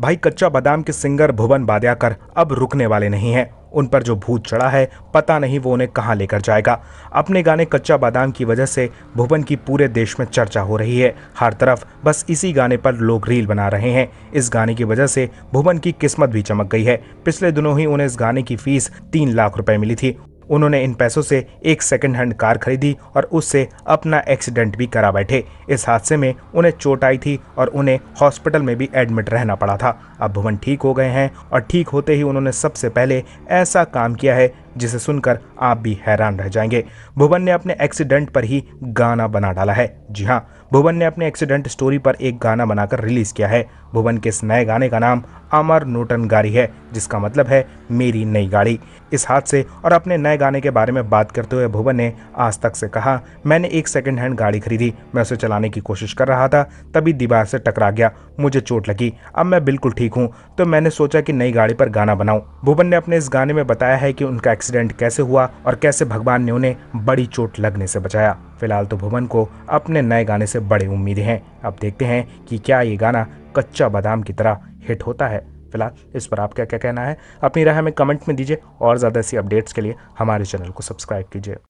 भाई कच्चा बादाम के सिंगर भुवन बाद्याकर अब रुकने वाले नहीं हैं उन पर जो भूत चढ़ा है पता नहीं वो उन्हें कहाँ लेकर जाएगा अपने गाने कच्चा बादाम की वजह से भुवन की पूरे देश में चर्चा हो रही है हर तरफ बस इसी गाने पर लोग रील बना रहे हैं इस गाने की वजह से भुवन की किस्मत भी चमक गई है पिछले दिनों ही उन्हें इस गाने की फीस तीन लाख रुपए मिली थी उन्होंने इन पैसों से एक सेकेंड हैंड कार खरीदी और उससे अपना एक्सीडेंट भी करा बैठे इस हादसे में उन्हें चोट आई थी और उन्हें हॉस्पिटल में भी एडमिट रहना पड़ा था अब भुवन ठीक हो गए हैं और ठीक होते ही उन्होंने सबसे पहले ऐसा काम किया है जिसे सुनकर आप भी हैरान रह जाएंगे भुवन ने अपने एक्सीडेंट पर ही गाना बना डाला है जी हाँ भुवन ने अपने एक्सीडेंट स्टोरी पर एक गाना बनाकर रिलीज किया है भुवन के इस नए गाने का नाम अमर नोटन गाड़ी है जिसका मतलब है मेरी नई गाड़ी इस हादसे और अपने नए गाने के बारे में बात करते हुए भुवन ने आज तक से कहा मैंने एक सेकेंड हैंड गाड़ी खरीदी मैं उसे चलाने की कोशिश कर रहा था तभी दीवार से टकरा गया मुझे चोट लगी अब मैं बिल्कुल ठीक हूँ तो मैंने सोचा कि नई गाड़ी पर गाना बनाऊँ भुवन ने अपने इस गाने में बताया है कि उनका एक्सीडेंट कैसे हुआ और कैसे भगवान ने उन्हें बड़ी चोट लगने से बचाया फिलहाल तो भुवन को अपने नए गाने से बड़ी उम्मीदें हैं अब देखते हैं कि क्या ये गाना कच्चा बादाम की तरह हिट होता है फिलहाल इस पर आपका क्या कहना है अपनी राय हमें कमेंट में दीजिए और ज़्यादा ऐसी अपडेट्स के लिए हमारे चैनल को सब्सक्राइब कीजिए